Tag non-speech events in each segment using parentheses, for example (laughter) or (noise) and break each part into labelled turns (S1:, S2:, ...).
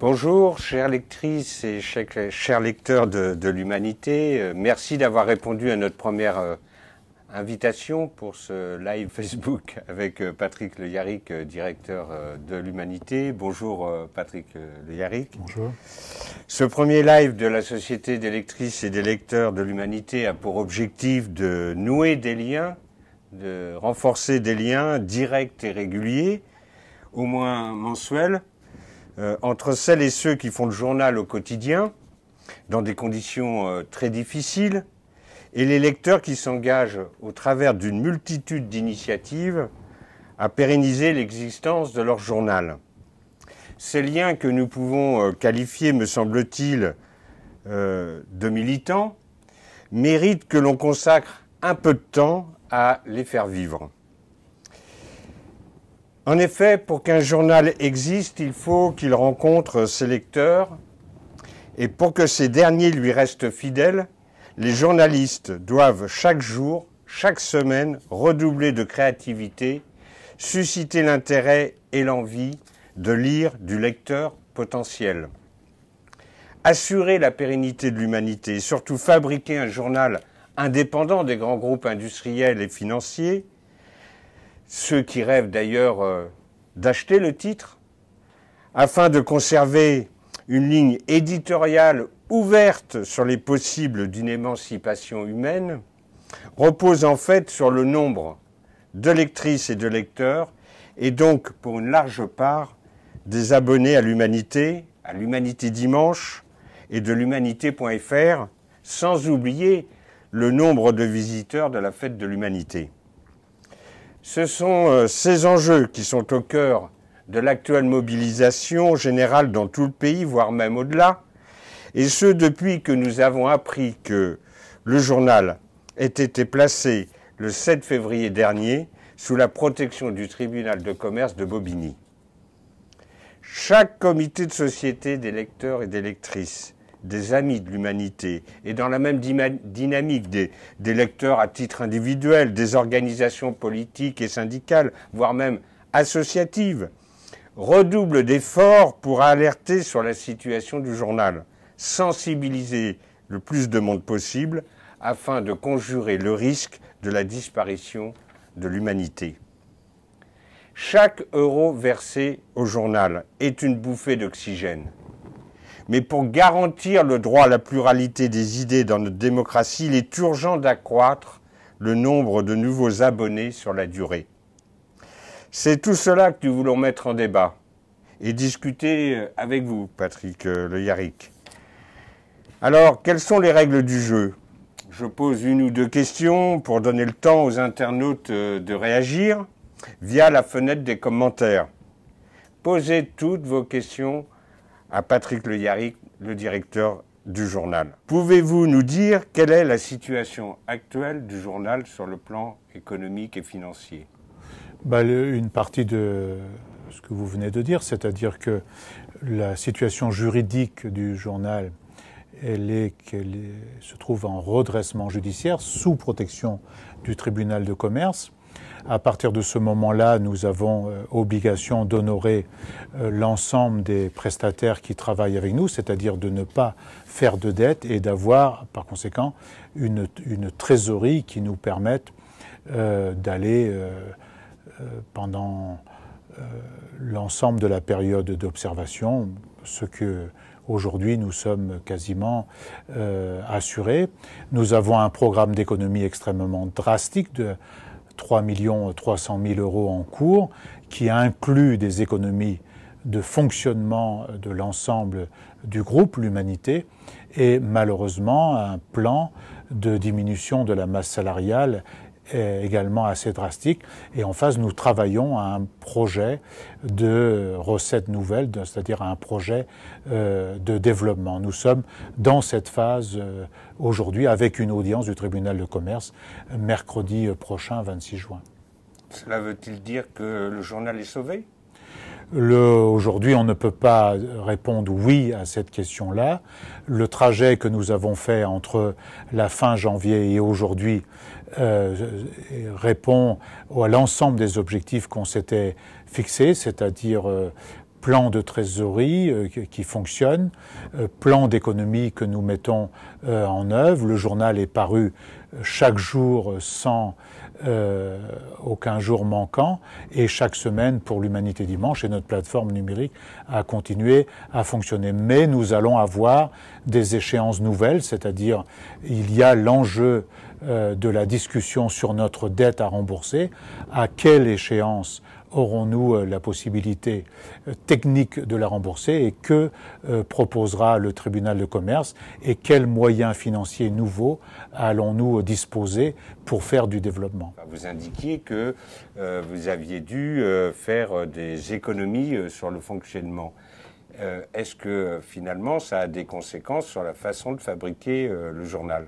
S1: Bonjour, chères lectrices et chers lecteurs de, l'humanité. Euh, merci d'avoir répondu à notre première euh, invitation pour ce live Facebook (laughs) avec euh, Patrick Le Yarrick, directeur de l'Humanité. Bonjour Patrick Le Yarrick. Bonjour. Ce premier live de la Société des lectrices et des lecteurs de l'Humanité a pour objectif de nouer des liens, de renforcer des liens directs et réguliers, au moins mensuels, euh, entre celles et ceux qui font le journal au quotidien, dans des conditions euh, très difficiles, et les lecteurs qui s'engagent au travers d'une multitude d'initiatives à pérenniser l'existence de leur journal. Ces liens que nous pouvons euh, qualifier, me semble-t-il, de militants, méritent que l'on consacre un peu de temps à les faire vivre. En effet, pour qu'un journal existe, il faut qu'il rencontre ses lecteurs, et pour que ces derniers lui restent fidèles, les journalistes doivent chaque jour, chaque semaine, redoubler de créativité, susciter l'intérêt et l'envie de lire du lecteur potentiel. Assurer la pérennité de l'humanité et surtout fabriquer un journal indépendant des grands groupes industriels et financiers ceux qui rêvent d'ailleurs euh, d'acheter le titre, afin de conserver une ligne éditoriale ouverte sur les possibles d'une émancipation humaine, repose en fait sur le nombre de lectrices et de lecteurs, et donc pour une large part des abonnés à l'humanité, à l'humanité dimanche et de l'humanité.fr, sans oublier le nombre de visiteurs de la fête de l'humanité. Ce sont euh, ces enjeux qui sont au cœur de l'actuelle mobilisation générale dans tout le pays, voire même au-delà, et ce depuis que nous avons appris que le journal ait été placé le 7 février dernier sous la protection du tribunal de commerce de Bobigny. Chaque comité de société des lecteurs et des lectrices des amis de l'humanité, et dans la même dynamique des, lecteurs à titre individuel, des organisations politiques et syndicales, voire même associatives, redouble d'efforts pour alerter sur la situation du journal, sensibiliser le plus de monde possible afin de conjurer le risque de la disparition de l'humanité. Chaque euro versé au journal est une bouffée d'oxygène mais pour garantir le droit à la pluralité des idées dans notre démocratie, il est urgent d'accroître le nombre de nouveaux abonnés sur la durée. C'est tout cela que nous voulons mettre en débat et discuter euh, avec vous, Patrick euh, Le Yarrick. Alors, quelles sont les règles du jeu Je pose une ou deux questions pour donner le temps aux internautes euh, de réagir via la fenêtre des commentaires. Posez toutes vos questions à Patrick Le Yarrick, le directeur du journal. Pouvez-vous nous dire quelle est la situation actuelle du journal sur le plan économique et financier
S2: ben, Une partie de ce que vous venez de dire, c'est-à-dire que la situation juridique du journal, elle, est, elle se trouve en redressement judiciaire sous protection du tribunal de commerce. À partir de ce moment-là, nous avons euh, obligation d'honorer euh, l'ensemble des prestataires qui travaillent avec nous, c'est-à-dire de ne pas faire de dette et d'avoir, par conséquent, une, trésorerie qui nous permette euh, d'aller pendant l'ensemble de la période d'observation, ce que Aujourd'hui, nous sommes quasiment assurés. Nous avons un programme d'économie extrêmement drastique de, 3 300 000 euros en cours, qui inclut des économies de fonctionnement de l'ensemble du groupe, l'humanité, et malheureusement un plan de diminution de la masse salariale est également assez drastique. Et en face, nous travaillons à un projet de recette nouvelle, c'est-à-dire à un projet euh, de développement. Nous sommes dans cette phase euh, aujourd'hui avec une audience du tribunal de commerce mercredi euh, prochain, 26 juin.
S1: Cela veut-il dire que le journal est sauvé
S2: Aujourd'hui, on ne peut pas répondre oui à cette question-là. Le trajet que nous avons fait entre la fin janvier et aujourd'hui euh, répond à l'ensemble des objectifs qu'on s'était fixés, c'est-à-dire euh, plan de trésorerie euh, qui fonctionne, euh, plan d'économie que nous mettons en œuvre. Le journal est paru chaque jour sans aucun jour manquant et chaque semaine pour l'Humanité Dimanche et notre plateforme numérique a continué à fonctionner. Mais nous allons avoir des échéances nouvelles, c'est-à-dire il y a l'enjeu euh, de la discussion sur notre dette à rembourser, à quelle échéance aurons-nous euh, la possibilité euh, technique de la rembourser et que proposera le tribunal de commerce et quels moyens financiers nouveaux allons-nous disposer pour faire du développement
S1: Vous indiquiez que vous aviez dû faire des économies sur le fonctionnement. Est-ce que finalement ça a des conséquences sur la façon de fabriquer le journal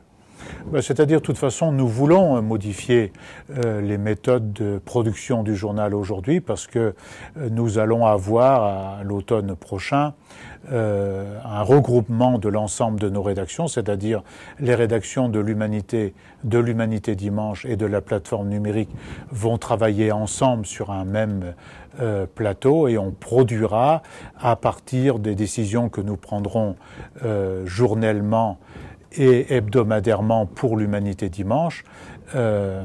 S2: bah, c'est-à-dire, de toute façon, nous voulons euh, modifier euh, les méthodes de production du journal aujourd'hui parce que euh, nous allons avoir à l'automne prochain un regroupement de l'ensemble de nos rédactions, c'est-à-dire les rédactions de l'Humanité, de l'Humanité Dimanche et de la plateforme numérique vont travailler ensemble sur un même plateau et on produira à partir des décisions que nous prendrons journellement et hebdomadairement pour l'Humanité Dimanche, euh,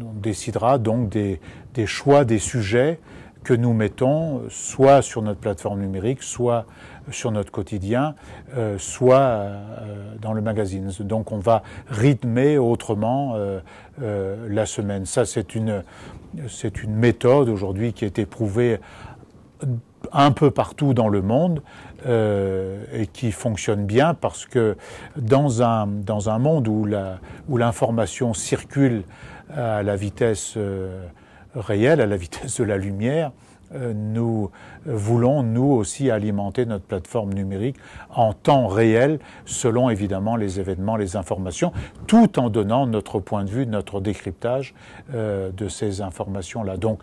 S2: on décidera donc des, choix des sujets que nous mettons soit sur notre plateforme numérique, soit sur notre quotidien, euh, soit euh, dans le magazine. Donc on va rythmer autrement la semaine. Ça, c'est une, une méthode aujourd'hui qui est éprouvée un peu partout dans le monde euh, et qui fonctionne bien parce que dans un, dans un monde où, la, où l'information circule euh, à la vitesse euh, réelle, à la vitesse de la lumière, nous voulons nous aussi alimenter notre plateforme numérique en temps réel, selon évidemment les événements, les informations, tout en donnant notre point de vue, notre décryptage de ces informations-là. Donc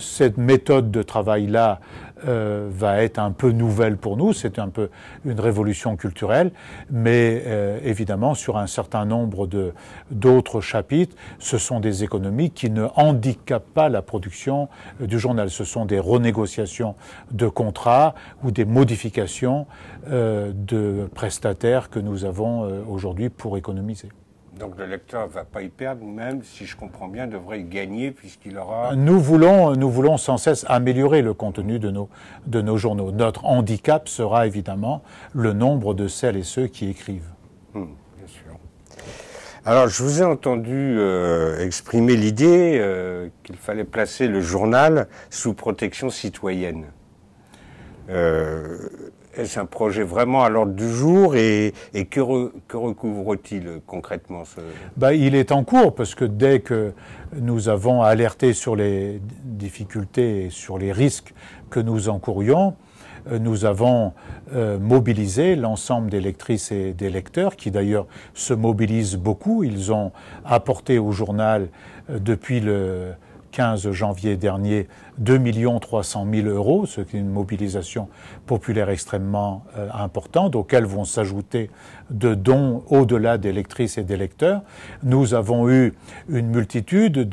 S2: cette méthode de travail-là euh, va être un peu nouvelle pour nous, c'est un peu une révolution culturelle, mais euh, évidemment sur un certain nombre de, d'autres chapitres, ce sont des économies qui ne handicapent pas la production euh, du journal, ce sont des renégociations de contrats ou des modifications de prestataires que nous avons aujourd'hui pour économiser.
S1: Donc le lecteur ne va pas y perdre, même si je comprends bien, devrait y gagner puisqu'il aura... Nous
S2: voulons, nous voulons sans cesse améliorer le contenu de nos, de nos journaux. Notre handicap sera évidemment le nombre de celles et ceux qui écrivent. Hmm, bien sûr.
S1: Alors je vous ai entendu euh, exprimer l'idée euh, qu'il fallait placer le journal sous protection citoyenne. Euh, est-ce un projet vraiment à l'ordre du jour et, que, recouvre-t-il concrètement
S2: bah, Il est en cours parce que dès que nous avons alerté sur les difficultés et sur les risques que nous encourions, euh, nous avons euh, mobilisé l'ensemble des lectrices et des lecteurs, qui d'ailleurs se mobilisent beaucoup. Ils ont apporté au journal, euh, depuis le 15 janvier dernier, 2 300 000 euros, ce qui est une mobilisation populaire extrêmement euh, importante, auxquelles vont s'ajouter de dons au-delà des lectrices et des lecteurs. Nous avons eu une multitude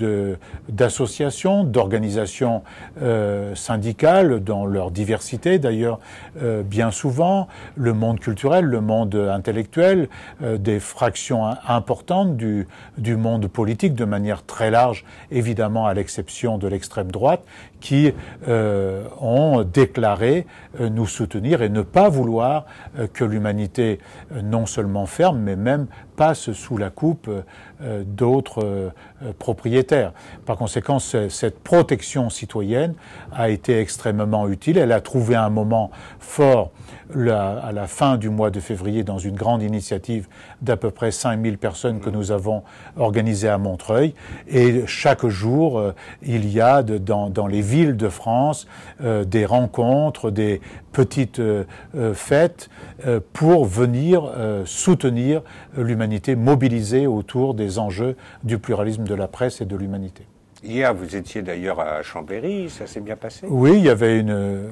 S2: d'associations, d'organisations euh, syndicales, dans leur diversité d'ailleurs, euh, bien souvent, le monde culturel, le monde intellectuel, des fractions importantes du, du monde politique de manière très large, évidemment à l'exception de l'extrême droite, qui euh, ont déclaré euh, nous soutenir et ne pas vouloir euh, que l'humanité non seulement ferme, mais même passe sous la coupe euh, d'autres euh, propriétaires. Par conséquent, cette protection citoyenne a été extrêmement utile. Elle a trouvé un moment fort à la fin du mois de février dans une grande initiative d'à peu près 5000 personnes que nous avons organisée à Montreuil. Et chaque jour, euh, il y a dans, les villes de France des rencontres, des, petite euh, euh, fête euh, pour venir soutenir l'humanité, mobiliser autour des enjeux du pluralisme de la presse et de l'humanité.
S1: Hier, vous étiez d'ailleurs à Chambéry, ça s'est bien passé Oui, il
S2: y avait une,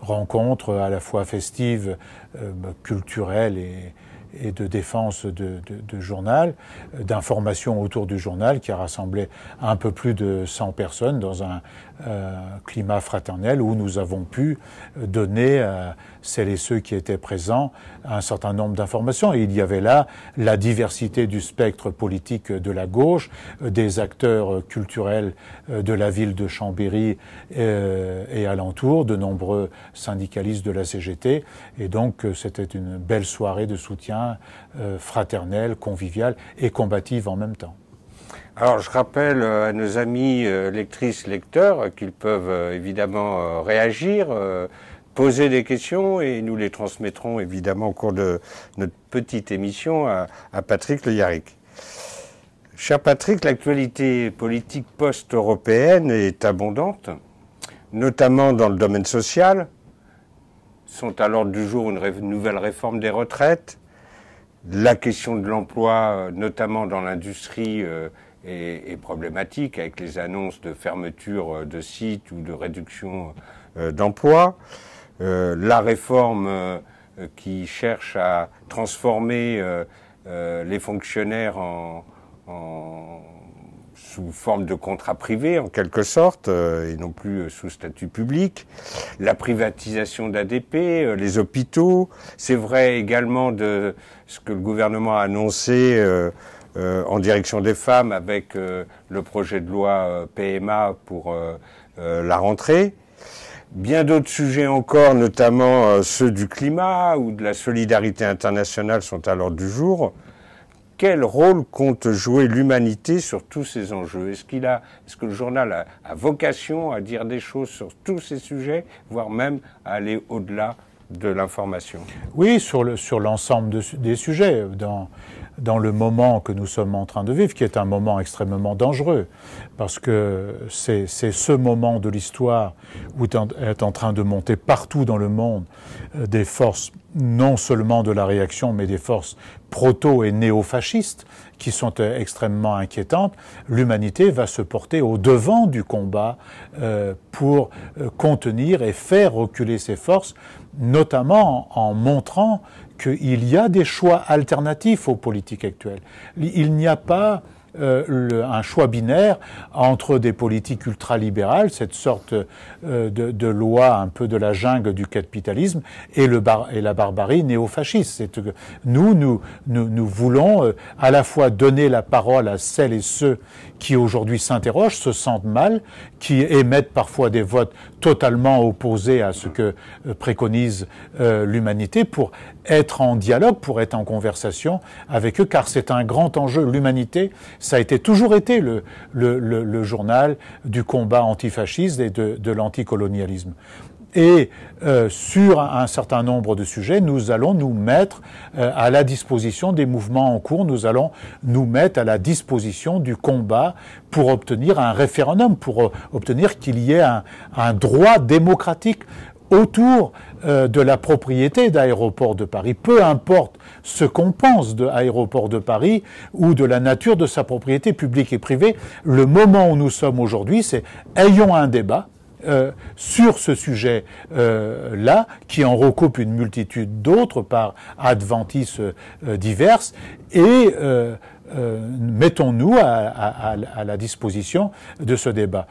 S2: rencontre à la fois festive, bah, culturelle et, et de défense de, journal, euh, d'information autour du journal qui a rassemblé un peu plus de 100 personnes dans un euh, climat fraternel où nous avons pu donner euh, celles et ceux qui étaient présents un certain nombre d'informations. Et il y avait là la diversité du spectre politique de la gauche, euh, des acteurs euh, culturels euh, de la ville de Chambéry et alentour, de nombreux syndicalistes de la CGT. Et donc c'était une belle soirée de soutien fraternel, convivial et combative en même temps.
S1: Alors je rappelle à nos amis lectrices, lecteurs qu'ils peuvent évidemment réagir poser des questions et nous les transmettrons évidemment au cours de notre petite émission à, Patrick Le Yarrick. Cher Patrick, l'actualité politique post-européenne est abondante, notamment dans le domaine social. Sont à l'ordre du jour une, nouvelle réforme des retraites, la question de l'emploi, notamment dans l'industrie, euh, est, problématique avec les annonces de fermeture euh, de sites ou de réduction euh, d'emplois. Euh, la réforme euh, qui cherche à transformer euh, les fonctionnaires en, sous forme de contrat privé, en quelque sorte, et non plus sous statut public, la privatisation d'ADP, les hôpitaux, c'est vrai également de ce que le gouvernement a annoncé. en direction des femmes avec le projet de loi PMA pour la rentrée bien d'autres sujets encore, notamment euh, ceux du climat ou de la solidarité internationale, sont à l'ordre du jour. Quel rôle compte jouer l'humanité sur tous ces enjeux Est-ce qu'il a, est-ce que le journal a, vocation à dire des choses sur tous ces sujets, voire même à aller au-delà de l'information
S2: Oui, sur le sur l'ensemble des sujets. Dans dans le moment que nous sommes en train de vivre, qui est un moment extrêmement dangereux, parce que c'est ce moment de l'histoire où est en train de monter partout dans le monde euh, des forces non seulement de la réaction, mais des forces proto- et néo-fascistes qui sont euh, extrêmement inquiétantes, l'humanité va se porter au devant du combat euh, pour contenir et faire reculer ces forces, notamment en montrant qu'il y a des choix alternatifs aux politiques actuelles. Il n'y a pas euh, un choix binaire entre des politiques ultralibérales, cette sorte euh, de, loi un peu de la jungle du capitalisme, et, le et la barbarie néofasciste. Nous, nous, nous, voulons euh, à la fois donner la parole à celles et ceux qui aujourd'hui s'interrogent, se sentent mal, qui émettent parfois des votes totalement opposé à ce que euh, préconise euh, l'humanité pour être en dialogue, pour être en conversation avec eux, car c'est un grand enjeu. L'humanité, ça a été toujours été le, journal du combat antifasciste et de, de l'anticolonialisme. Et euh, sur un certain nombre de sujets, nous allons nous mettre euh, à la disposition des mouvements en cours, nous allons nous mettre à la disposition du combat pour obtenir un référendum, pour euh, obtenir qu'il y ait un, droit démocratique autour de la propriété d'Aéroport de Paris. Peu importe ce qu'on pense de de Paris ou de la nature de sa propriété publique et privée, le moment où nous sommes aujourd'hui, c'est ayons un débat, euh, sur ce sujet-là, euh, qui en recoupe une multitude d'autres par adventices euh, diverses, et mettons-nous à, la disposition de ce débat.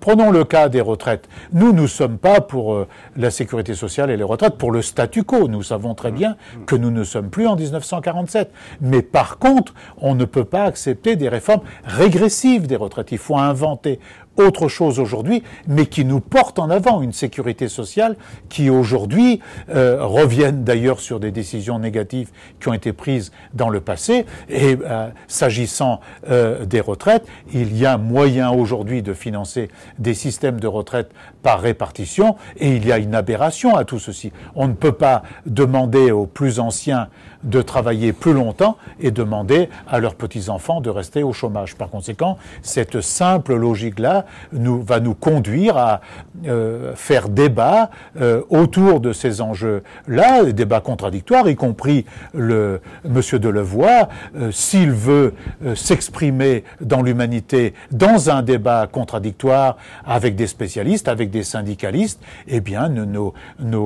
S2: prenons le cas des retraites. Nous, nous ne sommes pas pour la sécurité sociale et les retraites, pour le statu quo. Nous savons très bien que nous ne sommes plus en 1947. Mais par contre, on ne peut pas accepter des réformes régressives des retraites. Il faut inventer autre chose aujourd'hui, mais qui nous porte en avant une sécurité sociale qui aujourd'hui euh, reviennent d'ailleurs sur des décisions négatives qui ont été prises dans le passé. Et euh, s'agissant euh, des retraites, il y a moyen aujourd'hui de financer des systèmes de retraite par répartition, et il y a une aberration à tout ceci. On ne peut pas demander aux plus anciens de travailler plus longtemps et demander à leurs petits-enfants de rester au chômage. Par conséquent, cette simple logique-là nous, va nous conduire à euh, faire débat euh, autour de ces enjeux-là, débats contradictoires, y compris le monsieur Delevoye, euh, s'il veut s'exprimer dans l'humanité, dans un débat contradictoire avec des spécialistes, avec des syndicalistes, eh bien, nos,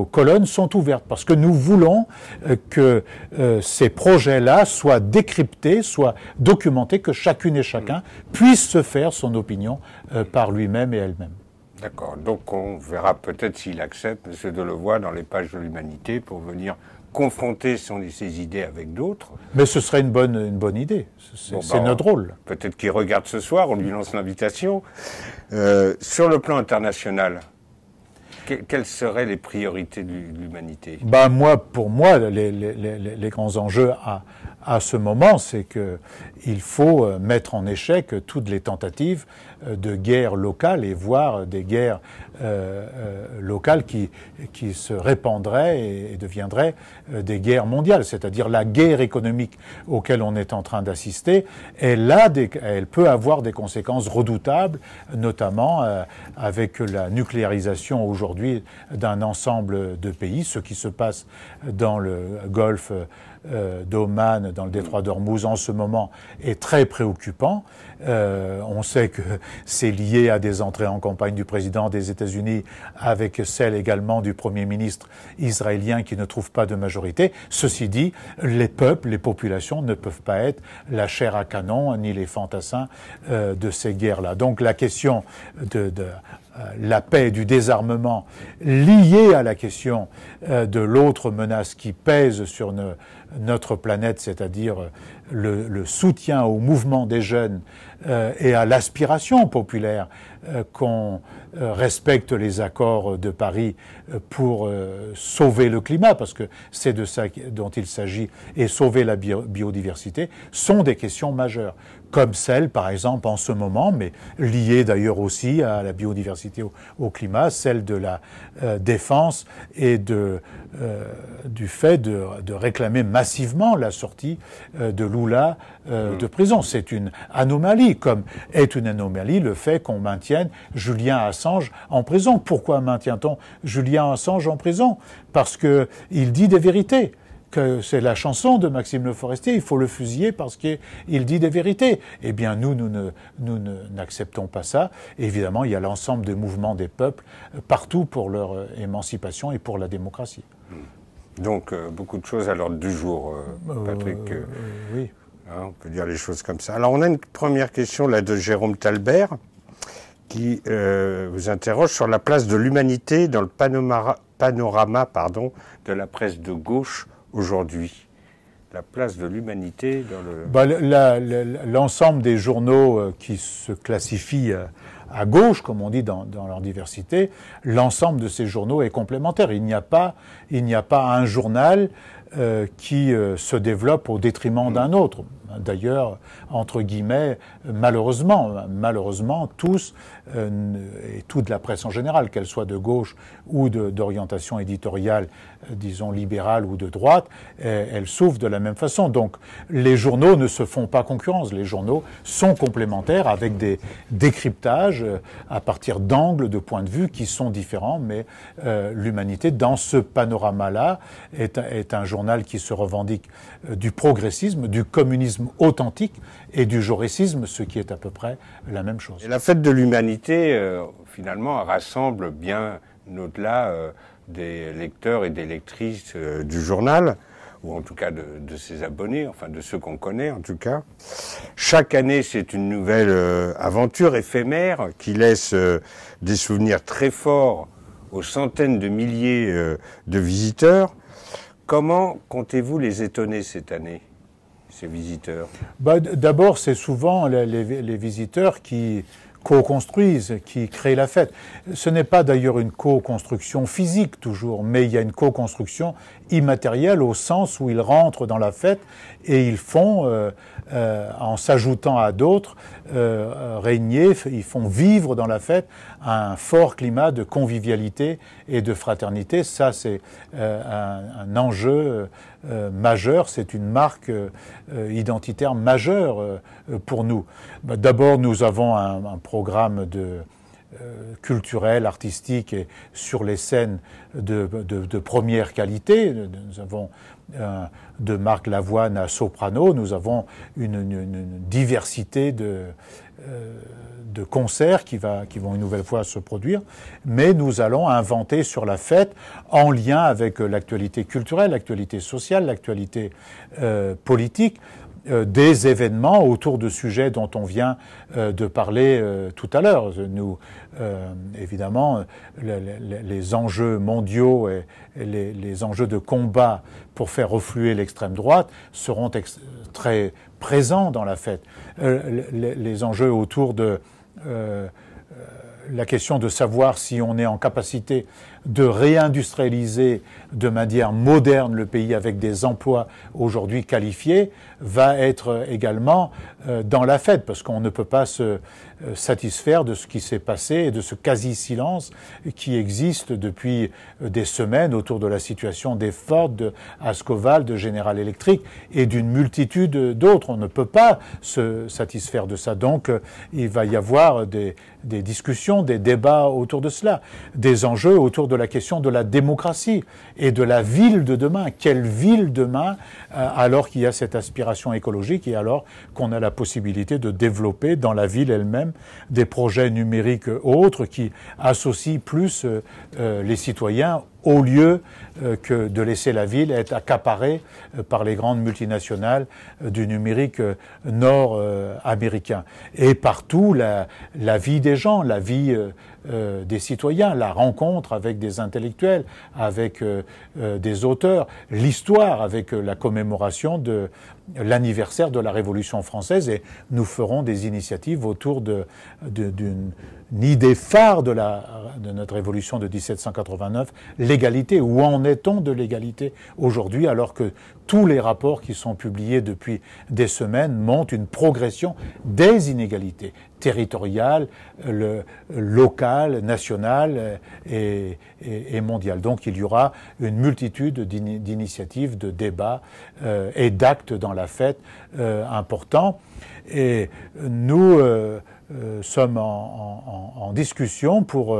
S2: colonnes sont ouvertes parce que nous voulons euh, que euh, ces projets-là soient décryptés, soient documentés, que chacune et chacun puisse se faire son opinion euh, par lui-même et elle-même.
S1: D'accord. Donc on verra peut-être s'il accepte, M. Delevoye, dans les pages de l'Humanité pour venir confronter ses idées avec d'autres.
S2: Mais ce serait une bonne, une bonne idée c'est bah, notre rôle.
S1: Peut-être qu'il regarde ce soir, on lui lance l'invitation. Euh, sur le plan international, quelles seraient les priorités de l'humanité
S2: bah, moi, Pour moi, les, grands enjeux à, à ce moment, c'est qu'il faut euh, mettre en échec toutes les tentatives euh, de guerres locales et voire des guerres euh, euh, locales qui, qui se répandraient et, deviendraient des guerres mondiales, c'est-à-dire la guerre économique auquel on est en train d'assister, elle, a elle peut avoir des conséquences redoutables, notamment avec la nucléarisation aujourd'hui d'un ensemble de pays, ce qui se passe dans le Golfe d'Oman, dans le détroit d'Ormuz en ce moment est très préoccupant. Euh, on sait que (laughs) c'est lié à des entrées en campagne du président des États-Unis avec celle également du Premier ministre israélien qui ne trouve pas de majorité. Ceci dit, les peuples, les populations ne peuvent pas être la chair à canon ni les fantassins euh, de ces guerres-là. Donc la question de, euh, la paix, du désarmement, liée à la question de l'autre menace qui pèse sur, nos notre planète, c'est-à-dire le, soutien au mouvement des jeunes euh, et à l'aspiration populaire euh, qu'on euh, respecte les accords de Paris pour sauver le climat, parce que c'est de ça dont il s'agit, et sauver la biodiversité, sont des questions majeures comme celle, par exemple, en ce moment, mais liée d'ailleurs aussi à la biodiversité, au, climat, celle de la euh, défense et euh, du fait de, réclamer massivement la sortie euh, de Lula mm. de prison. C'est une anomalie, comme est une anomalie le fait qu'on maintienne Julien Assange en prison. Pourquoi maintient-on Julien Assange en prison Parce qu'il dit des vérités que c'est la chanson de Maxime Le Forestier, il faut le fusiller parce qu'il dit des vérités. Eh bien, nous, nous n'acceptons pas ça. évidemment, il y a l'ensemble des mouvements des peuples euh, partout pour leur euh, émancipation et pour la démocratie.
S1: Hmm. Donc, euh, beaucoup de choses à l'ordre du jour, Patrick. oui. Hein, on peut dire les choses comme ça. Alors, on a une première question là de Jérôme Talbert qui vous interroge sur la place de l'humanité dans le panorama, de la presse de gauche aujourd'hui la place de l'humanité dans le...
S2: Bah, l'ensemble des journaux euh, qui se classifient euh, à gauche, comme on dit dans, leur diversité, l'ensemble de ces journaux est complémentaire. Il n'y a, pas, a pas un journal euh, qui se développe au détriment d'un autre. D'ailleurs, entre guillemets, malheureusement, malheureusement, tous, euh, et toute la presse en général, qu'elle soit de gauche ou d'orientation éditoriale, euh, disons, libérale ou de droite, euh, elle souffre de la même façon. Donc, les journaux ne se font pas concurrence. Les journaux sont complémentaires avec des décryptages à partir d'angles, de points de vue qui sont différents, mais l'humanité, dans ce panorama-là, est un journal qui se revendique du progressisme, du communisme authentique et du jurécisme, ce qui est à peu près la même chose. la
S1: fête de l'humanité, euh, finalement, rassemble bien au-delà euh, des lecteurs et des lectrices euh, du journal ou en tout cas de, de ses abonnés, enfin de ceux qu'on connaît en tout cas. Chaque année, c'est une nouvelle aventure éphémère qui laisse des souvenirs très forts aux centaines de milliers de visiteurs. Comment comptez-vous les étonner cette année ces visiteurs
S2: bah, D'abord, c'est souvent les, les, visiteurs qui co-construisent, qui créent la fête. Ce n'est pas d'ailleurs une co-construction physique toujours, mais il y a une co-construction immatériel au sens où ils rentrent dans la fête et ils font, euh, euh, en s'ajoutant à d'autres, euh, euh régner, ils font vivre dans la fête un fort climat de convivialité et de fraternité. Ça, c'est un, enjeu majeur, c'est une marque identitaire majeure pour nous. Bah, d'abord, nous avons un programme de euh, culturelle, artistique et sur les scènes de, première qualité. Nous avons euh, de Marc Lavoine à Soprano, nous avons une, diversité de, euh, concerts qui, vont une nouvelle fois se produire, mais nous allons inventer sur la fête en lien avec l'actualité culturelle, l'actualité sociale, l'actualité politique. Euh, des événements autour de sujets dont on vient euh, de parler euh, tout à l'heure. Nous, évidemment, les enjeux mondiaux et les, enjeux de combat pour faire refluer l'extrême droite seront très présents dans la fête. les, enjeux autour de la question de savoir si on est en capacité de réindustrialiser de manière moderne le pays avec des emplois aujourd'hui qualifiés va être euh, également euh, dans la fête parce qu'on ne peut pas se euh, satisfaire de ce qui s'est passé et de ce quasi-silence qui existe depuis des semaines autour de la situation des Ford, de Ascoval, de General Electric et d'une multitude d'autres. On ne peut pas se satisfaire de ça. Donc il va y avoir des, des discussions, des débats autour de cela, des enjeux autour de de la question de la démocratie et de la ville de demain. Quelle ville demain euh, alors qu'il y a cette aspiration écologique et alors qu'on a la possibilité de développer dans la ville elle-même des projets numériques autres qui associent plus euh, euh, les citoyens au lieu euh, que de laisser la ville être accaparée euh, par les grandes multinationales euh, du numérique nord-américain. Et partout, la, la, vie des gens, la vie des citoyens, la rencontre avec des intellectuels, avec des auteurs, l'histoire avec la commémoration de, l'anniversaire de la Révolution française et nous ferons des initiatives autour d'une idée phare de, de notre Révolution de 1789, l'égalité. Où en est-on de l'égalité aujourd'hui alors que tous les rapports qui sont publiés depuis des semaines montrent une progression des inégalités, territorial, euh, le, national national euh, et, mondial. Donc il y aura une multitude d'initiatives, de débats euh, et d'actes dans la fête important. importants. Et nous sommes en, discussion pour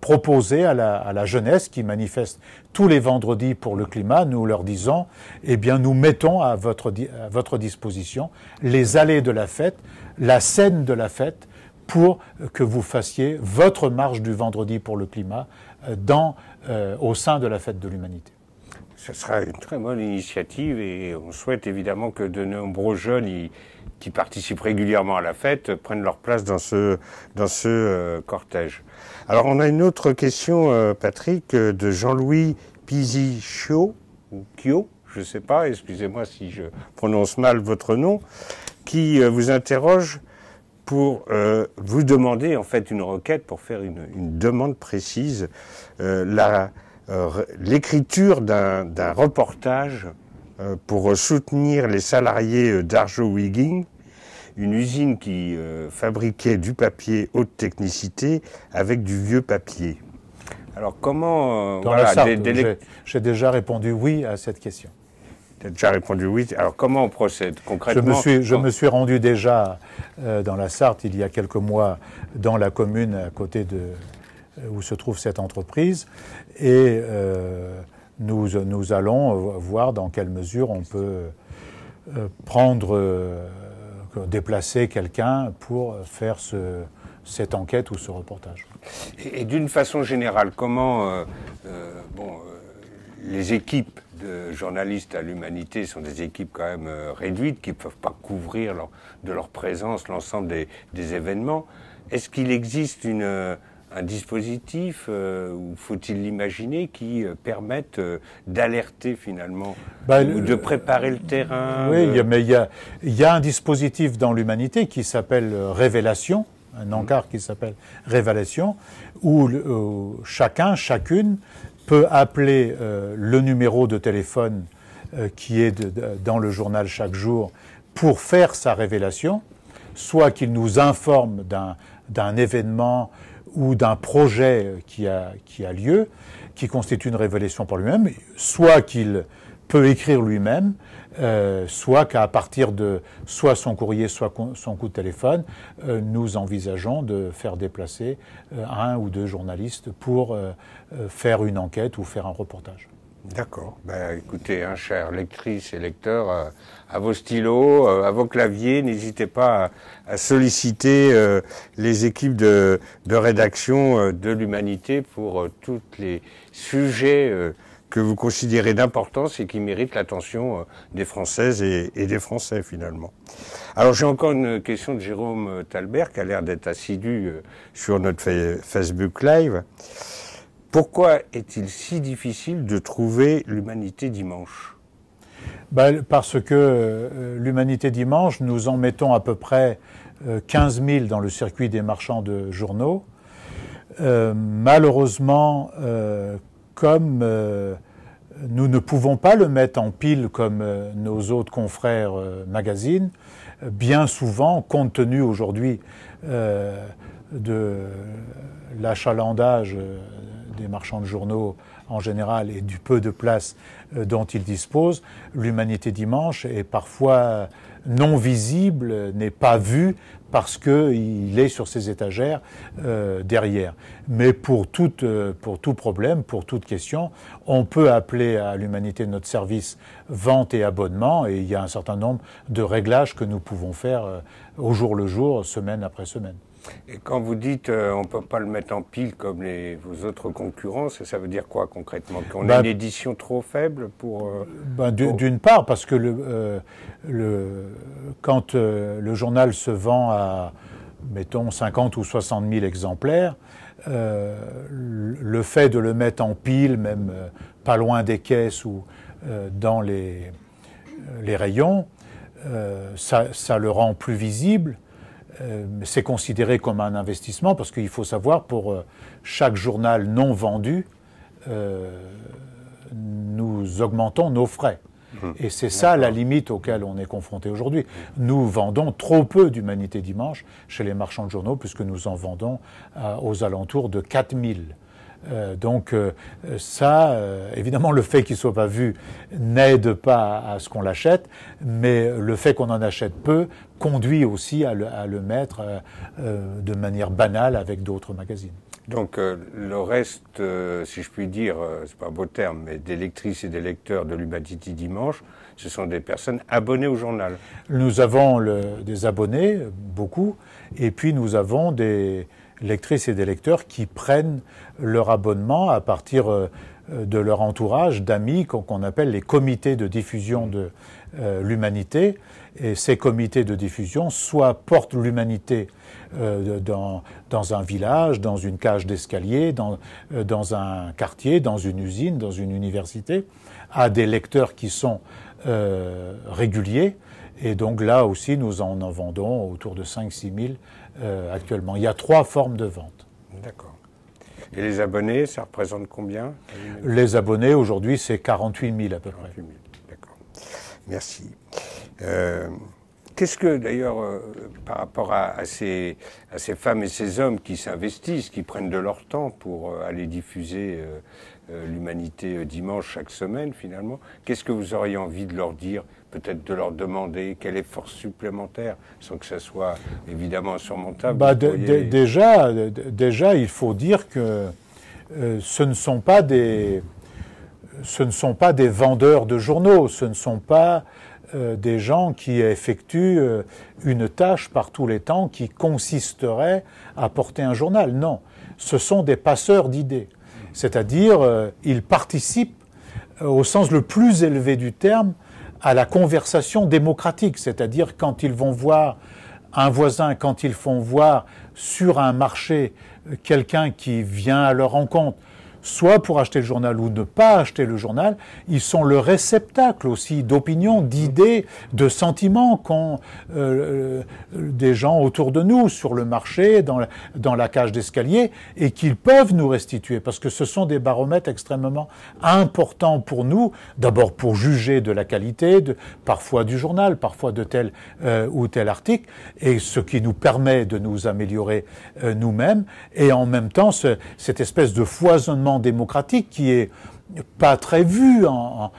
S2: proposer à la, jeunesse qui manifeste tous les vendredis pour le climat, nous leur disons, eh bien, nous mettons à votre, disposition les allées de la fête, la scène de la fête, pour que vous fassiez votre marche du vendredi pour le climat euh, dans, euh, au sein de la fête de l'humanité.
S1: Ce sera une très bonne initiative et on souhaite évidemment que de nombreux jeunes y qui participent régulièrement à la fête prennent leur place dans ce, dans ce euh, cortège. Alors on a une autre question, euh, Patrick, euh, de Jean-Louis Pisichio, ou Kio, je ne sais pas, excusez-moi si je prononce mal votre nom, qui vous interroge pour vous demander en fait une requête, pour faire une, une demande précise, l'écriture d'un reportage euh, pour soutenir les salariés euh, d'Arjo Wigging, une usine qui euh, fabriquait du papier haute technicité avec du vieux papier.
S2: Alors comment... voilà, J'ai déjà répondu oui à cette question.
S1: J'ai déjà répondu oui. Alors comment on procède concrètement Je me
S2: suis, rendu déjà dans la Sarthe il y a quelques mois dans la commune à côté de où se trouve cette entreprise et nous, euh, nous allons euh, voir dans quelle mesure on peut euh, prendre, déplacer quelqu'un pour faire ce, cette enquête ou ce reportage.
S1: Et, d'une façon générale, comment bon, les équipes de journalistes à l'humanité sont des équipes quand même réduites qui ne peuvent pas couvrir de leur présence l'ensemble des, événements. Est-ce qu'il existe une un dispositif, euh, ou faut-il l'imaginer, qui euh, permette euh, d'alerter finalement, bah, ou de préparer le terrain Oui,
S2: mais il y a, un dispositif dans l'humanité qui s'appelle Révélation, un encart qui s'appelle Révélation, où chacun, chacune peut appeler le numéro de téléphone qui est dans le journal chaque jour pour faire sa révélation, soit qu'il nous informe d'un événement, ou d'un projet euh, qui a, qui a lieu, qui constitue une révélation pour lui-même, soit qu'il peut écrire lui-même, euh, soit qu'à partir de soit son courrier, soit son coup de téléphone, euh, nous envisageons de faire déplacer un ou deux journalistes pour faire une enquête ou faire un reportage. D'accord.
S1: Ben, écoutez, hein, chères lectrices et lecteurs, euh, à vos stylos, euh, à vos claviers, n'hésitez pas à, solliciter euh, les équipes de, rédaction de l'Humanité pour tous les sujets que vous considérez d'importance et qui méritent l'attention des Françaises et, des Français, finalement. Alors, j'ai encore une question de Jérôme Talbert, qui a l'air d'être assidu sur notre Facebook Live. Pourquoi est-il si difficile de trouver l'humanité dimanche
S2: ben, Parce que euh, l'humanité dimanche, nous en mettons à peu près 15 euh, 000 dans le circuit des marchands de journaux. Euh, malheureusement, comme nous ne pouvons pas le mettre en pile comme nos autres confrères magazines, bien souvent, compte tenu aujourd'hui de l'achalandage des marchands de journaux en général et du peu de place euh, dont ils disposent, l'humanité dimanche est parfois non visible, n'est pas vue parce qu'il est sur ses étagères euh, derrière. Mais euh, pour, tout problème, pour toute question, on peut appeler à l'humanité notre service vente et abonnement, et il y a un certain nombre de réglages que nous pouvons faire au jour le jour, semaine après semaine. Et quand vous dites euh, on ne peut pas le
S1: mettre en pile comme les, vos autres concurrents, ça, veut dire quoi concrètement Qu'on a bah, une édition trop faible pour... Euh,
S2: bah, d'une part, parce que euh, quand le journal se vend à, mettons, 50 ou 60 000 exemplaires, le fait de le mettre en pile, même pas loin des caisses ou dans les, rayons, ça le rend plus visible euh, c'est considéré comme un investissement parce qu'il faut savoir, pour euh, chaque journal non vendu, euh, nous augmentons nos frais. Mhm. Et c'est ça la limite auquel on est confronté aujourd'hui. Nous vendons trop peu d'Humanité Dimanche chez les marchands de journaux, puisque nous en vendons aux alentours de 4000. Euh, donc euh, ça, euh, évidemment, le fait qu'il ne soit pas vu n'aide pas à, ce qu'on l'achète, mais le fait qu'on en achète peu conduit aussi à le, mettre de manière banale avec d'autres magazines.
S1: Donc le reste, si je puis dire, c'est pas un beau terme, mais des lectrices et des lecteurs de l'Humanity
S2: Dimanche, ce sont des personnes abonnées au journal. Nous avons des abonnés, beaucoup, et puis nous avons des, lectrices et des lecteurs qui prennent leur abonnement à partir euh, euh, de leur entourage, d'amis qu'on appelle les comités de diffusion de euh, l'humanité. Et ces comités de diffusion, soit portent l'humanité dans, un village, dans une cage d'escalier, dans, un quartier, dans une usine, dans une université, à des lecteurs qui sont réguliers. Et donc là aussi, nous en vendons autour de 5-6 000 euh, actuellement. Il y a trois formes de vente.
S1: D'accord. Et les abonnés, ça représente combien
S2: Les abonnés, aujourd'hui, c'est 48 000 à peu 48 000. d'accord. Merci. Euh, qu'est-ce que,
S1: d'ailleurs, euh, par rapport à, ces, femmes et ces hommes qui s'investissent, qui prennent de leur temps pour aller diffuser l'humanité dimanche chaque semaine, finalement, qu'est-ce que vous auriez envie de leur dire peut-être de leur demander quel effort supplémentaire, sans que ce soit évidemment insurmontable. Bah, déjà,
S2: il faut dire que euh, ce ne sont pas des ce ne sont pas des vendeurs de journaux, ce ne sont pas euh, des gens qui effectuent euh, une tâche par tous les temps qui consisterait à porter un journal. Non, ce sont des passeurs d'idées. C'est-à-dire, ils participent au sens le plus élevé du terme à la conversation démocratique, c'est-à-dire quand ils vont voir un voisin, quand ils font voir sur un marché euh, quelqu'un qui vient à leur rencontre, soit pour acheter le journal ou ne pas acheter le journal, ils sont le réceptacle aussi d'opinions, d'idées, de sentiments qu'ont euh, euh, des gens autour de nous, sur le marché, dans la, dans la cage d'escalier, et qu'ils peuvent nous restituer, parce que ce sont des baromètres extrêmement importants pour nous, d'abord pour juger de la qualité, de, parfois du journal, parfois de tel euh, ou tel article, et ce qui nous permet de nous améliorer euh, nous-mêmes, et en même temps, cette espèce de foisonnement démocratique qui est pas très vu en,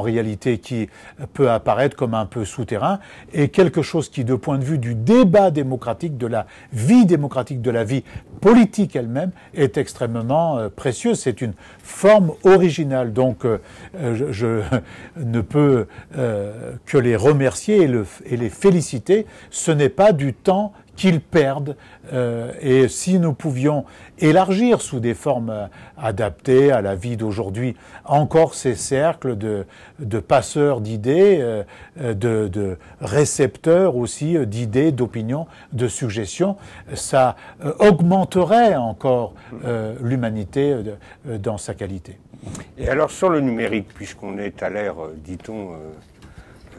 S2: réalité, qui peut apparaître comme un peu souterrain, et quelque chose qui, de point de vue du débat démocratique, de la vie démocratique, de la vie politique elle-même, est extrêmement euh, précieux. C'est une forme originale. Donc, euh, je, ne peux euh, que les remercier et les féliciter. Ce n'est pas du temps qu'ils perdent. Euh, et si nous pouvions élargir sous des formes euh, adaptées à la vie d'aujourd'hui encore ces cercles de, de passeurs d'idées, euh, de, de, récepteurs aussi d'idées, d'opinions, de suggestions, ça augmenterait encore l'humanité dans sa qualité.
S1: Et alors sur le numérique, puisqu'on est à l'ère, dit-on,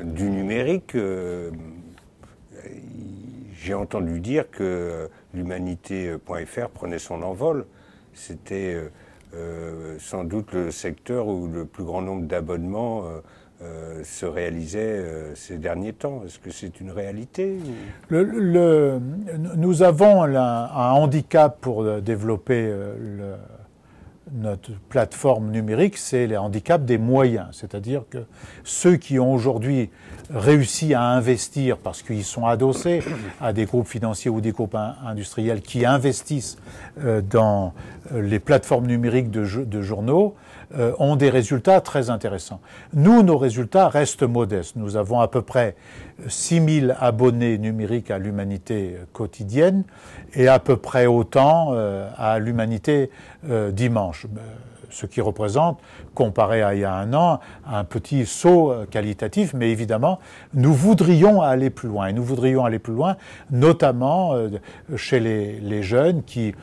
S1: du numérique, j'ai entendu dire que euh, l'humanité.fr prenait son envol. C'était euh, euh, sans doute le secteur où le plus grand nombre d'abonnements se réalisait ces derniers temps. Est-ce que c'est une réalité
S2: le, Nous avons un handicap pour développer le notre plateforme numérique, c'est les handicaps des moyens. C'est-à-dire que ceux qui ont aujourd'hui réussi à investir parce qu'ils sont adossés à des groupes financiers ou des groupes industriels qui investissent euh, dans euh, les plateformes numériques de, journaux, euh, ont des résultats très intéressants. Nous, nos résultats restent modestes. Nous avons à peu près 6000 euh, abonnés numériques à l'humanité euh, quotidienne et à peu près autant à l'humanité dimanche ce qui représente, comparé à il y a un an, un petit saut qualitatif, mais évidemment, nous voudrions aller plus loin. Et nous voudrions aller plus loin, notamment chez les jeunes qui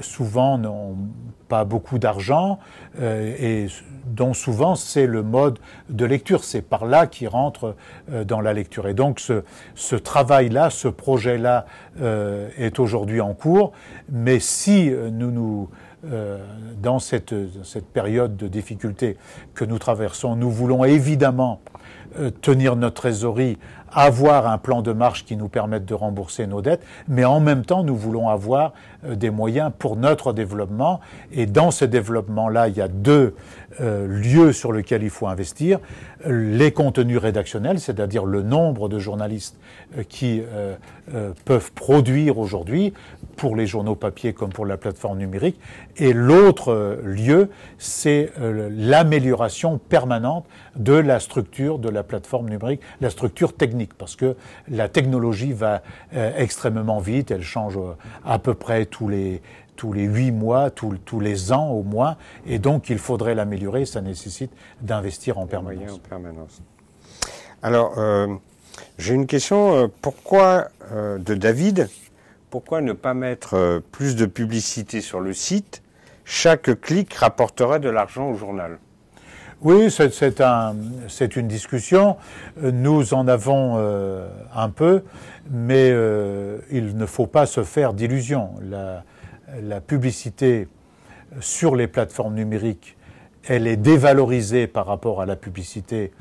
S2: souvent n'ont pas beaucoup d'argent euh, et dont souvent c'est le mode de lecture, c'est par là qu'ils rentre euh, dans la lecture. Et donc ce, travail-là, ce projet-là euh, est aujourd'hui en cours, mais si nous dans cette, période de difficulté que nous traversons, nous voulons évidemment euh, tenir notre trésorerie, avoir un plan de marche qui nous permette de rembourser nos dettes, mais en même temps, nous voulons avoir euh, des moyens pour notre développement. Et dans ce développement-là, il y a deux euh, lieux sur lesquels il faut investir. Les contenus rédactionnels, c'est-à-dire le nombre de journalistes qui peuvent produire aujourd'hui, pour les journaux papier comme pour la plateforme numérique. Et l'autre euh, lieu, c'est euh, l'amélioration permanente de la structure de la plateforme numérique, la structure technique, parce que la technologie va euh, extrêmement vite, elle change à peu près tous les tous les huit mois, tous, les ans au moins, et donc il faudrait l'améliorer. Ça nécessite d'investir en permanence. Alors, j'ai une question.
S1: Pourquoi de David pourquoi ne pas mettre euh, plus de publicité sur le site Chaque clic rapporterait de l'argent au journal.
S2: Oui, c'est une discussion. Nous en avons euh, un peu, mais euh, il ne faut pas se faire d'illusions. La, publicité sur les plateformes numériques, elle est dévalorisée par rapport à la publicité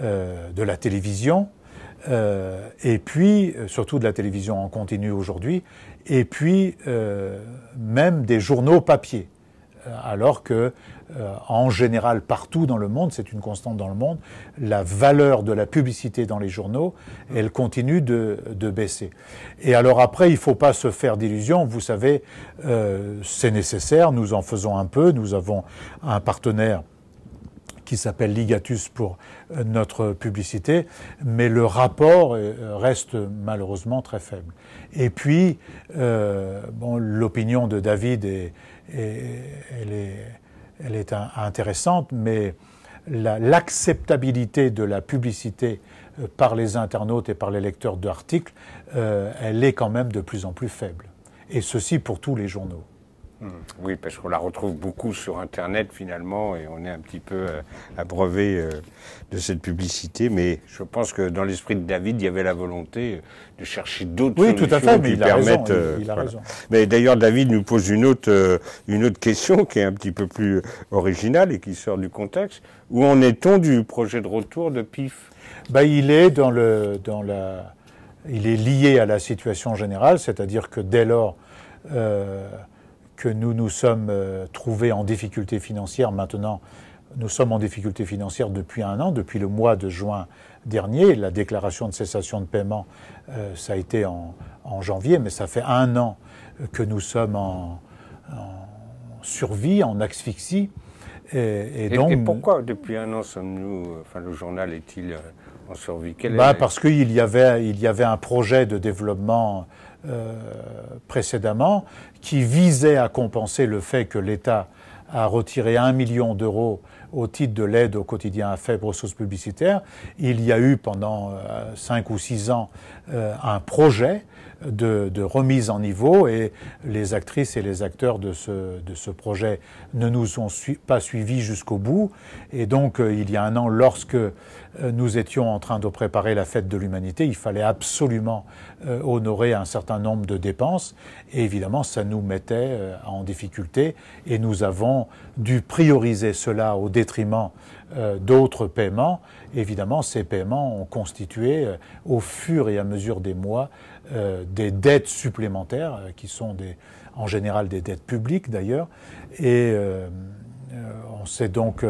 S2: de la télévision. Euh, et puis, euh, surtout de la télévision en continu aujourd'hui, et puis euh, même des journaux papier. Alors que, en général, partout dans le monde, c'est une constante dans le monde, la valeur de la publicité dans les journaux, elle continue de, de baisser. Et alors après, il ne faut pas se faire d'illusions. Vous savez, c'est nécessaire. Nous en faisons un peu. Nous avons un partenaire qui s'appelle Ligatus pour euh, notre publicité, mais le rapport euh, reste malheureusement très faible. Et puis, euh, bon, l'opinion de David, est, elle, est, intéressante, mais l'acceptabilité de la publicité par les internautes et par les lecteurs d'articles, elle est quand même de plus en plus faible. Et ceci pour tous les journaux. Mm.
S1: Oui, parce qu'on la retrouve beaucoup sur Internet finalement et on est un petit peu euh, abreuvé euh, de cette publicité. Mais je pense que dans l'esprit de David, il y avait la volonté euh, de chercher d'autres oui, tout à fait, qui il a permettent. Raison, il, a raison. Mais d'ailleurs, David nous pose une autre une autre question qui est un petit peu plus originale et qui sort du contexte. Où en est-on du
S2: projet de retour de PIF bah, il est dans le dans la il est lié à la situation générale, c'est-à-dire que dès lors euh, que nous nous sommes euh, trouvés en difficulté financière maintenant. Nous sommes en difficulté financière depuis un an, depuis le mois de juin dernier. La déclaration de cessation de paiement, euh, ça a été en, janvier, mais ça fait un an que nous sommes en, survie, en asphyxie. Et, donc, et pourquoi
S1: depuis un an sommes-nous, euh, enfin le journal est-il bah, parce
S2: qu'il y, avait, y avait un projet de développement euh, précédemment qui visait à compenser le fait que l'État a retiré un million d'euros au titre de l'aide au quotidien à faible ressources publicitaire. Il y a eu pendant euh, cinq ou six ans euh, un projet de, remise en niveau et les actrices et les acteurs de ce, de ce projet ne nous ont pas suivis jusqu'au bout. Et donc, euh, il y a un an, lorsque euh, nous étions en train de préparer la fête de l'humanité, il fallait absolument euh, honorer un certain nombre de dépenses. Et évidemment, ça nous mettait en difficulté et nous avons dû prioriser cela au détriment d'autres paiements. Évidemment, ces paiements ont constitué, au fur et à mesure des mois, euh, des dettes supplémentaires, euh, qui sont des, en général des dettes publiques d'ailleurs. Et euh, on s'est donc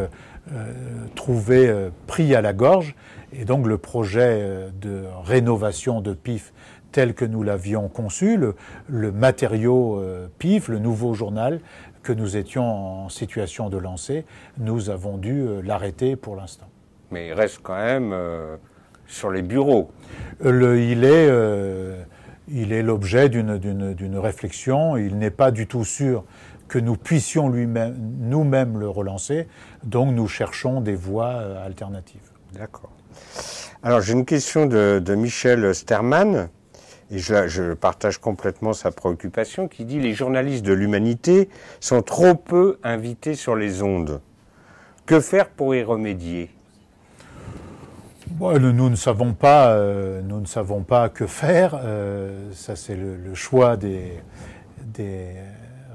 S2: trouvé pris à la gorge. Et donc le projet de rénovation de PIF tel que nous l'avions conçu, le, le matériau PIF, le nouveau journal que nous étions en situation de lancer, nous avons dû l'arrêter pour l'instant.
S1: Mais il reste quand même sur les bureaux.
S2: il est euh, il est l'objet d'une réflexion. Il n'est pas du tout sûr que nous puissions nous-mêmes le relancer. Donc nous cherchons des voies euh, alternatives. D'accord.
S1: Alors j'ai une question de, de Michel Sterman et je, je, partage complètement sa préoccupation, qui dit les journalistes de l'humanité sont trop peu invités sur les ondes. Que faire pour y remédier
S2: nous ne savons pas, euh, nous ne savons pas que faire. Euh, ça, c'est le, choix des, des,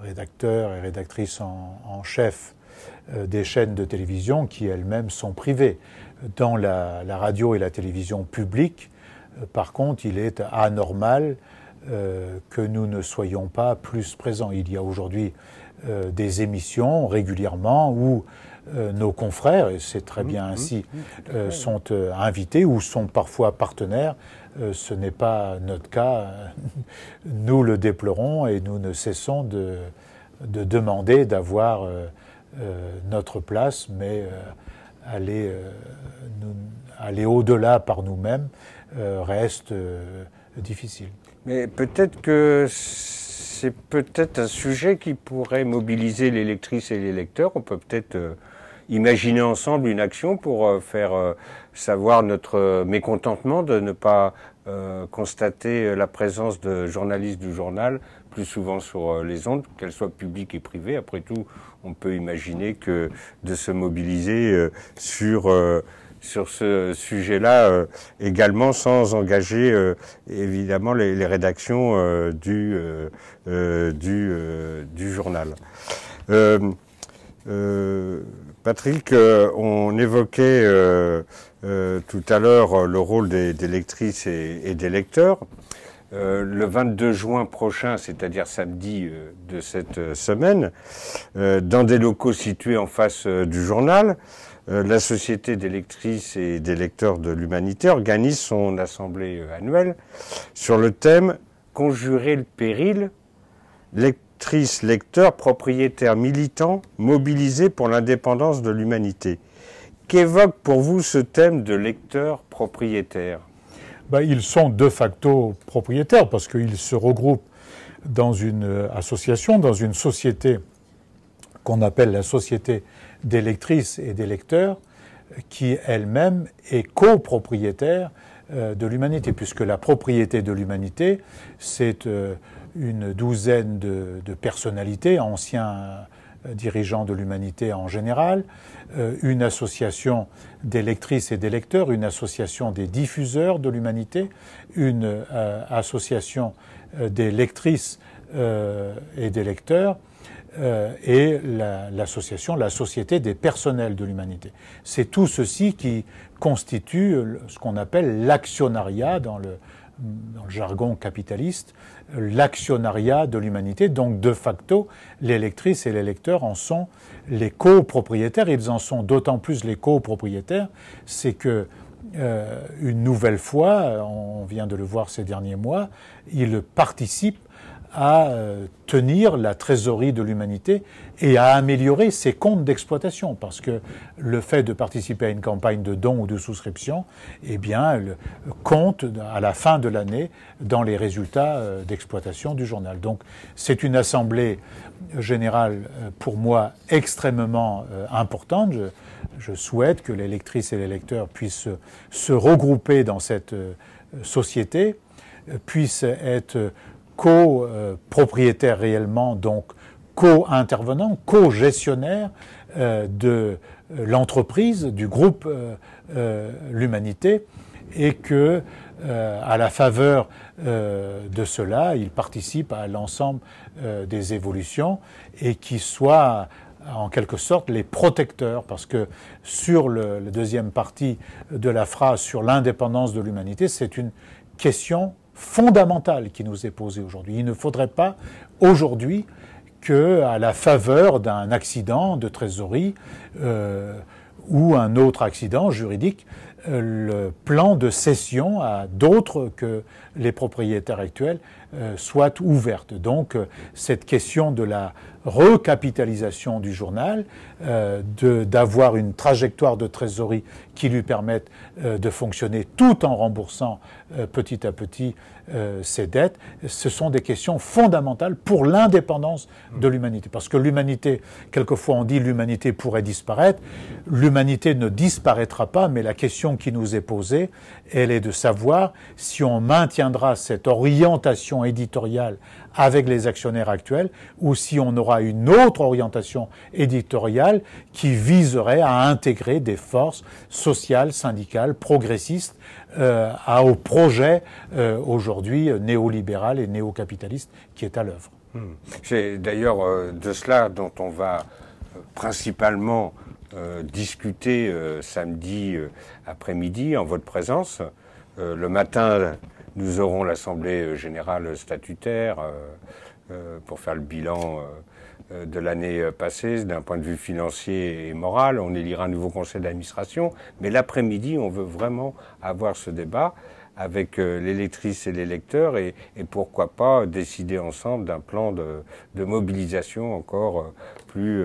S2: rédacteurs et rédactrices en, chef euh, des chaînes de télévision qui elles-mêmes sont privées. Dans la, la, radio et la télévision publique, par contre, il est anormal que nous ne soyons pas plus présents. Il y a aujourd'hui des émissions régulièrement où euh, nos confrères, et c'est très mmh, bien mmh, ainsi, mmh, euh, sont euh, invités ou sont parfois partenaires. ce n'est pas notre cas. (laughs) Nous le déplorons et nous ne cessons de, demander d'avoir notre place, mais aller, aller au-delà par nous-mêmes reste difficile.
S1: Mais peut-être que c'est peut-être un sujet qui pourrait mobiliser les et les On peut peut-être imaginer ensemble une action pour euh, faire euh, savoir notre mécontentement de ne pas euh, constater la présence de journalistes du journal plus souvent sur les ondes, qu'elles soient publiques et privées. Après tout, on peut imaginer que de se mobiliser sur sur ce sujet-là également sans engager évidemment les, rédactions du, du, du, journal. Patrick, euh, on évoquait euh, euh, tout à l'heure le rôle des, lectrices et, des lecteurs. le 22 juin prochain, c'est-à-dire samedi de cette semaine, dans des locaux situés en face du journal, la Société des lectrices et des lecteurs de l'humanité organise son assemblée annuelle sur le thème Conjurer le péril, lectrices, lecteurs, propriétaires, militants, mobilisés pour l'indépendance de l'humanité. Qu'évoque pour vous ce thème de lecteurs propriétaires
S2: ben, Ils sont de facto propriétaires parce qu'ils se regroupent dans une euh, association, dans une société qu'on appelle la société des lectrices et des lecteurs, qui elle-même est copropriétaire euh, de l'humanité, puisque la propriété de l'humanité, c'est euh, une douzaine de, personnalités, anciens euh, dirigeants de l'humanité en général, euh, une association des lectrices et des lecteurs, une association des diffuseurs de l'humanité, une euh, association des lectrices et des lecteurs, et l'association, la, société des personnels de l'humanité. C'est tout ceci qui constitue ce qu'on appelle l'actionnariat dans le, dans le jargon capitaliste, l'actionnariat de l'humanité. Donc, de facto, les l'électrice et les l'électeur en sont les copropriétaires. Ils en sont d'autant plus les copropriétaires, c'est que euh, une nouvelle fois, on vient de le voir ces derniers mois, ils participent à euh, tenir la trésorerie de l'humanité et à améliorer ses comptes d'exploitation, parce que le fait de participer à une campagne de dons ou de souscription, eh bien, compte à la fin de l'année dans les résultats euh, d'exploitation du journal. Donc, c'est une assemblée générale euh, pour moi extrêmement importante. Je, je souhaite que les lectrices et les lecteurs puissent se regrouper dans cette société puissent être co-propriétaire réellement, donc co-intervenant, co-gestionnaire euh, de l'entreprise, du groupe euh, euh, L'Humanité, et que à la faveur de cela, il participe à l'ensemble des évolutions et qui soit en quelque sorte les protecteurs, parce que sur le, la deuxième partie de la phrase sur l'indépendance de l'humanité, c'est une question fondamentale qui nous est posée aujourd'hui. Il ne faudrait pas aujourd'hui que, à la faveur d'un accident de trésorerie euh, ou un autre accident juridique, euh, le plan de cession à d'autres que les propriétaires actuels euh, soit ouverte. Donc euh, cette question de la recapitalisation du journal, euh, d'avoir une trajectoire de trésorerie qui lui permette euh, de fonctionner tout en remboursant petit à petit euh, ces dettes, ce sont des questions fondamentales pour l'indépendance de l'humanité. Parce que l'humanité, quelquefois on dit l'humanité pourrait disparaître, l'humanité ne disparaîtra pas, mais la question qui nous est posée, elle est de savoir si on maintiendra cette orientation éditoriale avec les actionnaires actuels ou si on aura une autre orientation éditoriale qui viserait à intégrer des forces sociales, syndicales, progressistes à, euh, au projet euh, aujourd'hui euh, néolibéral et néocapitaliste qui est à l'œuvre. Hmm.
S1: C'est d'ailleurs de cela dont on va principalement discuter samedi après-midi en votre présence. le matin, nous aurons l'Assemblée générale statutaire pour faire le bilan euh, de l'année euh, passée d'un point de vue financier et moral. On élira un nouveau conseil d'administration. Mais l'après-midi, on veut vraiment avoir ce débat avec euh, l'électrice et l'électeur et, et, pourquoi pas décider ensemble d'un plan de, mobilisation encore plus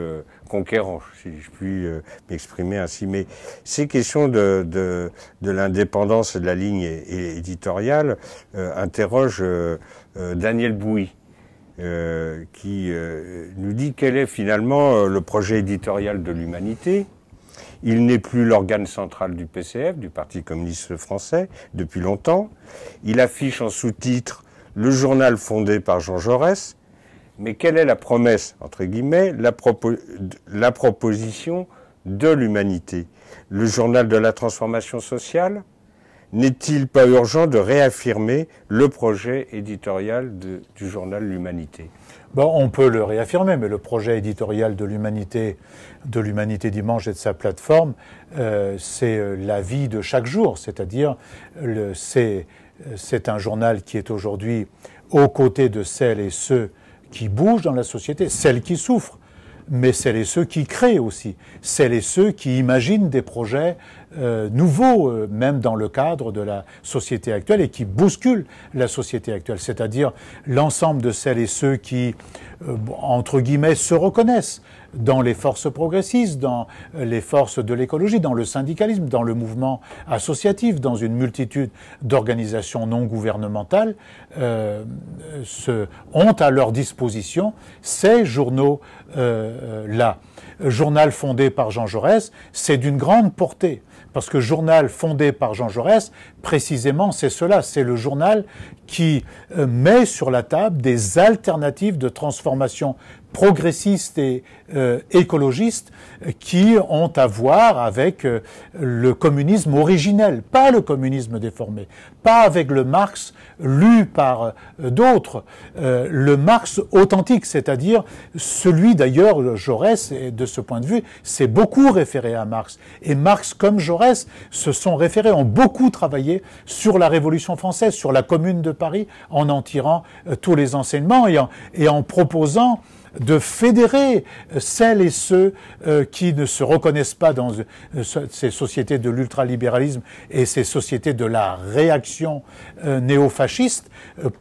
S1: conquérant, si je puis m'exprimer ainsi. Mais ces questions de, l'indépendance de la ligne éditoriale euh, interrogent Daniel Bouy. Euh, qui euh, nous dit quel est finalement euh, le projet éditorial de l'humanité. Il n'est plus l'organe central du PCF, du Parti communiste français, depuis longtemps. Il affiche en sous-titre le journal fondé par Jean Jaurès. Mais quelle est la promesse, entre guillemets, la proposition de l'humanité Le journal de la transformation sociale n'est-il pas urgent de réaffirmer le projet
S2: éditorial du journal L'Humanité Bon, on peut le réaffirmer, mais le projet éditorial de l'humanité, de l'humanité dimanche et de sa plateforme, euh, c'est euh, la vie de chaque jour, c'est-à-dire euh, c'est un journal qui est aujourd'hui aux côtés de celles et ceux qui bougent dans la société, celles qui souffrent mais celles et ceux qui créent aussi, celles et ceux qui imaginent des projets euh, nouveau, euh, même dans le cadre de la société actuelle, et qui bouscule la société actuelle, c'est-à-dire l'ensemble de celles et ceux qui, euh, entre guillemets, se reconnaissent dans les forces progressistes, dans les forces de l'écologie, dans le syndicalisme, dans le mouvement associatif, dans une multitude d'organisations non gouvernementales, se, ont à leur disposition ces journaux-là. Journal fondé par Jean Jaurès, c'est d'une grande portée. Parce que journal fondé par Jean Jaurès, précisément, c'est cela. C'est le journal qui euh, met sur la table des alternatives de transformation progressistes et euh, écologistes qui ont à voir avec euh, le communisme originel, pas le communisme déformé, pas avec le Marx lu par euh, d'autres, le Marx authentique, c'est-à-dire celui d'ailleurs Jaurès, et de ce point de vue, s'est beaucoup référé à Marx. Et Marx comme Jaurès se sont référés, ont beaucoup travaillé sur la Révolution française, sur la Commune de Paris, en en tirant tous les enseignements et en proposant de fédérer euh, celles et ceux euh, qui ne se reconnaissent pas dans euh, ces sociétés de l'ultralibéralisme et ces sociétés de la réaction néofasciste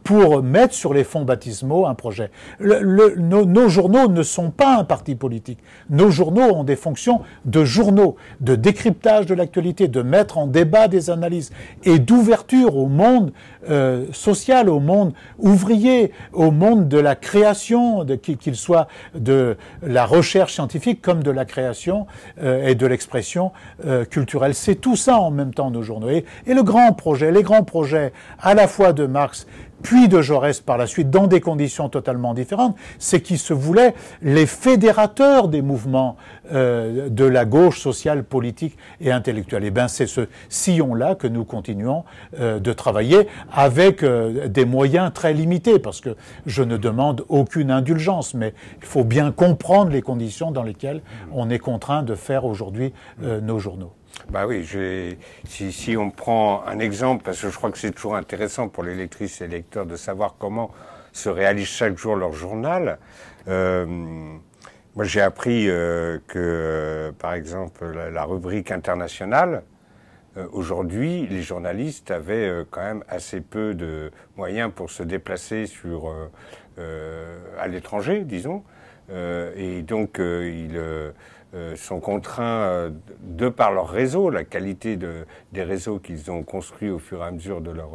S2: pour mettre sur les fonds baptismaux un projet. nos journaux ne sont pas un parti politique. Nos journaux ont des fonctions de journaux, de décryptage de l'actualité, de mettre en débat des analyses et d'ouverture au monde euh, social, au monde ouvrier, au monde de la création, qu'il soit de la recherche scientifique comme de la création euh, et de l'expression euh, culturelle. C'est tout ça en même temps nos journaux. et le grand projet, les grands projets à la fois de Marx puis de Jaurès par la suite, dans des conditions totalement différentes, c'est qui se voulaient les fédérateurs des mouvements euh, de la gauche sociale, politique et intellectuelle. Et eh bien c'est ce sillon-là que nous continuons euh, de travailler avec euh, des moyens très limités, parce que je ne demande aucune indulgence, mais il faut bien comprendre les conditions dans lesquelles on est contraint de faire aujourd'hui nos journaux.
S1: Bah oui, si, si on prend un exemple, parce que je crois que c'est toujours intéressant pour les lectrices et les lecteurs de savoir comment se réalise chaque jour leur journal. Euh, moi, j'ai appris euh, que, euh, par exemple, la, rubrique internationale, euh, aujourd'hui, les journalistes avaient quand même assez peu de moyens pour se déplacer sur, à l'étranger, disons. et donc, ils euh, sont contraints, euh, de par leur réseau, la qualité des réseaux qu'ils ont construits au fur et à mesure de leurs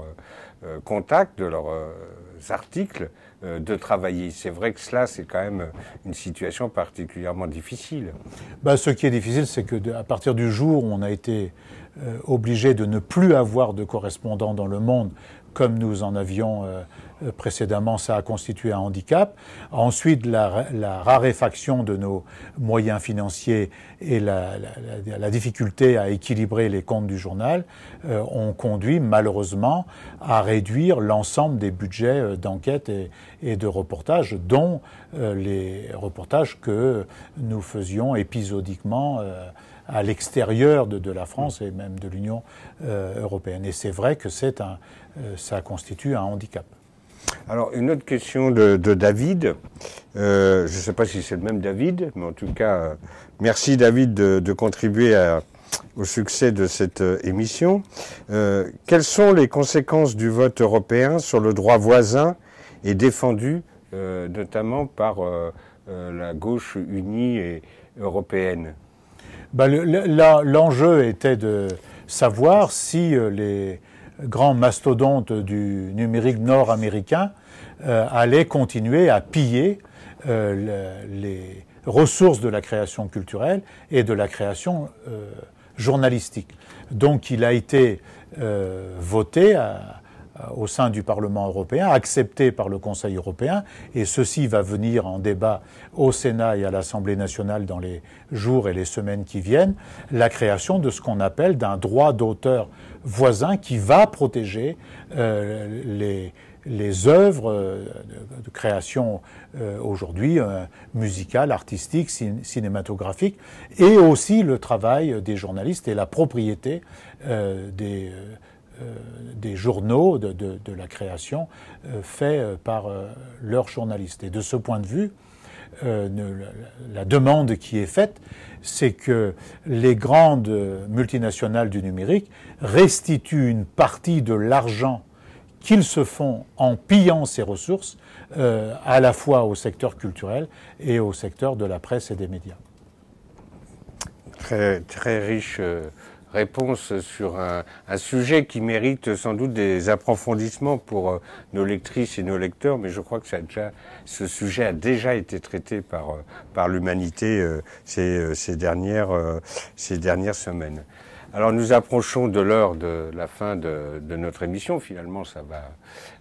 S1: euh, contacts, de leurs articles, de travailler. C'est vrai que cela, c'est quand même une situation particulièrement
S2: difficile. Bah, ce qui est difficile, c'est que à partir du jour où on a été obligé de ne plus avoir de correspondants dans le monde, comme nous en avions euh, précédemment, ça a constitué un handicap. Ensuite, la, raréfaction de nos moyens financiers et la, difficulté à équilibrer les comptes du journal euh, ont conduit malheureusement à réduire l'ensemble des budgets euh, d'enquête et, de reportage, dont les reportages que nous faisions épisodiquement. à l'extérieur de, de, la France et même de l'Union européenne. Et c'est vrai que c'est un, ça constitue un handicap.
S1: Alors, une autre question de, David. Euh, je ne sais pas si c'est le même David, mais en tout cas, euh, merci David de, contribuer au succès de cette euh, émission. quelles sont les conséquences du vote européen sur le droit voisin
S2: et défendu
S1: notamment par la gauche unie et européenne
S2: bah, là L'enjeu était de savoir si les grand mastodonte du numérique nord-américain euh, allait continuer à piller euh, les ressources de la création culturelle et de la création euh, journalistique. Donc il a été voté à, euh, au sein du Parlement européen, accepté par le Conseil européen, et ceci va venir en débat au Sénat et à l'Assemblée nationale dans les jours et les semaines qui viennent, la création de ce qu'on appelle d'un droit d'auteur voisin qui va protéger euh, les, les œuvres euh, de création aujourd'hui musicales, artistiques, artistique, cinématographique, et aussi le travail des journalistes et la propriété des euh, des journaux de, la création euh, faits euh, par leurs journalistes. Et de ce point de vue, la, demande qui est faite, c'est que les grandes multinationales du numérique restituent une partie de l'argent qu'ils se font en pillant ces ressources, à la fois au secteur culturel et au secteur de la presse et des médias.
S1: Très, très riche réponse sur un, sujet qui mérite sans doute des approfondissements pour euh, nos lectrices et nos lecteurs, mais je crois que ce sujet a déjà été traité par, euh, par l'humanité euh, ces, dernières, ces dernières semaines. Alors nous approchons de l'heure de la fin de, notre émission, finalement ça va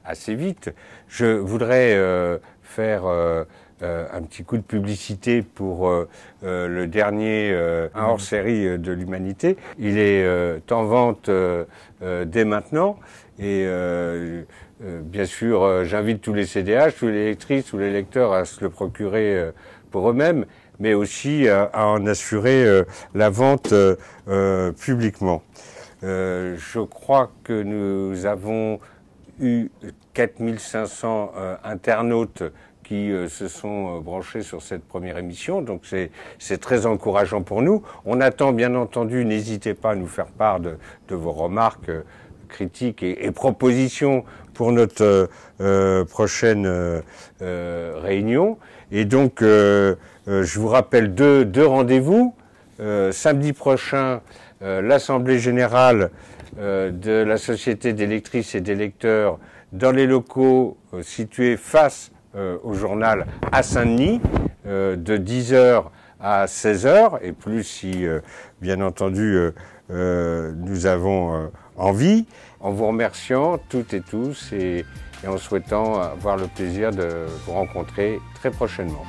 S1: assez vite. Je voudrais faire euh, un petit coup de publicité pour euh, euh, le dernier mmh. hors-série de l'humanité. Il est en vente dès maintenant et bien sûr j'invite tous les CDH, tous les lectrices, tous les lecteurs à se le procurer pour eux-mêmes, mais aussi à en assurer la vente publiquement. je crois que nous avons eu 4500 internautes qui euh, se sont euh, branchés sur cette première émission. Donc c'est très encourageant pour nous. On attend bien entendu, n'hésitez pas à nous faire part de, vos remarques, euh, critiques et, propositions pour notre prochaine réunion. Et donc je vous rappelle deux, deux rendez-vous. samedi prochain, l'Assemblée générale de la Société d'électrices et d'électeurs dans les locaux situés face euh, au journal à Saint-Denis euh, de 10h à 16h, et plus si, euh, bien entendu, nous avons envie, en vous remerciant toutes et tous et, et en souhaitant avoir le plaisir de vous rencontrer très prochainement.